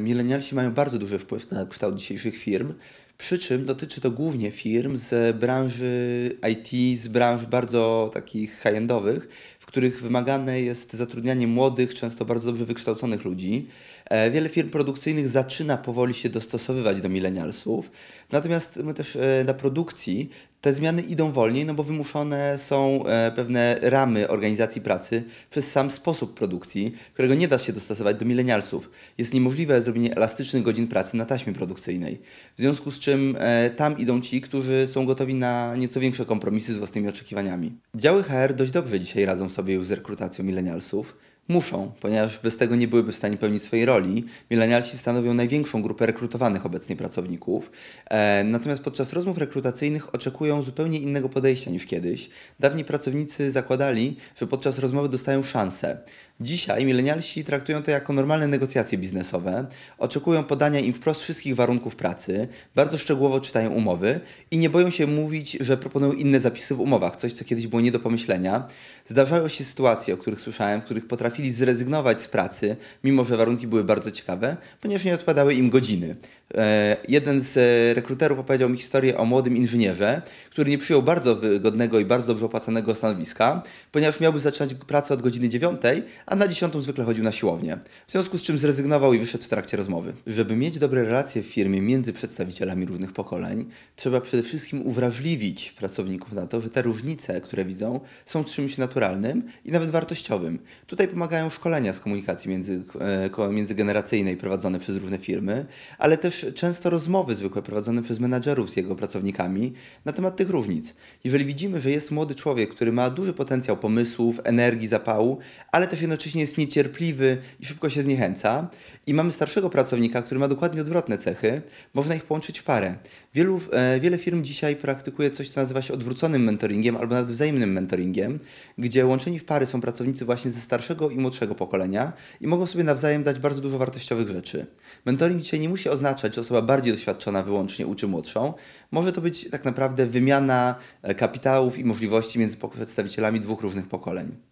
Milenialsi mają bardzo duży wpływ na kształt dzisiejszych firm przy czym dotyczy to głównie firm z branży IT, z branż bardzo takich high-endowych, w których wymagane jest zatrudnianie młodych, często bardzo dobrze wykształconych ludzi. E, wiele firm produkcyjnych zaczyna powoli się dostosowywać do milenialsów, natomiast my też e, na produkcji te zmiany idą wolniej, no bo wymuszone są e, pewne ramy organizacji pracy przez sam sposób produkcji, którego nie da się dostosować do milenialsów. Jest niemożliwe zrobienie elastycznych godzin pracy na taśmie produkcyjnej. W związku z czym czym e, tam idą ci, którzy są gotowi na nieco większe kompromisy z własnymi oczekiwaniami. Działy HR dość dobrze dzisiaj radzą sobie już z rekrutacją milenialsów. Muszą, ponieważ bez tego nie byłyby w stanie pełnić swojej roli. Milenialsi stanowią największą grupę rekrutowanych obecnie pracowników. E, natomiast podczas rozmów rekrutacyjnych oczekują zupełnie innego podejścia niż kiedyś. Dawni pracownicy zakładali, że podczas rozmowy dostają szansę. Dzisiaj milenialsi traktują to jako normalne negocjacje biznesowe, oczekują podania im wprost wszystkich warunków pracy, bardzo szczegółowo czytają umowy i nie boją się mówić, że proponują inne zapisy w umowach, coś co kiedyś było nie do pomyślenia. Zdarzają się sytuacje, o których słyszałem, w których potrafi potrafili zrezygnować z pracy, mimo że warunki były bardzo ciekawe, ponieważ nie odpadały im godziny. E, jeden z e, rekruterów opowiedział mi historię o młodym inżynierze, który nie przyjął bardzo wygodnego i bardzo dobrze opłacanego stanowiska, ponieważ miałby zaczynać pracę od godziny 9, a na 10 zwykle chodził na siłownię. W związku z czym zrezygnował i wyszedł w trakcie rozmowy. Żeby mieć dobre relacje w firmie między przedstawicielami różnych pokoleń, trzeba przede wszystkim uwrażliwić pracowników na to, że te różnice, które widzą, są czymś naturalnym i nawet wartościowym. Tutaj pomaga pomagają szkolenia z komunikacji e, międzygeneracyjnej prowadzone przez różne firmy, ale też często rozmowy zwykłe prowadzone przez menadżerów z jego pracownikami na temat tych różnic. Jeżeli widzimy, że jest młody człowiek, który ma duży potencjał pomysłów, energii, zapału, ale też jednocześnie jest niecierpliwy i szybko się zniechęca, i mamy starszego pracownika, który ma dokładnie odwrotne cechy, można ich połączyć w parę. Wielu, e, wiele firm dzisiaj praktykuje coś, co nazywa się odwróconym mentoringiem albo nawet wzajemnym mentoringiem, gdzie łączeni w pary są pracownicy właśnie ze starszego i młodszego pokolenia i mogą sobie nawzajem dać bardzo dużo wartościowych rzeczy. Mentoring dzisiaj nie musi oznaczać, że osoba bardziej doświadczona wyłącznie uczy młodszą. Może to być tak naprawdę wymiana e, kapitałów i możliwości między przedstawicielami dwóch różnych pokoleń.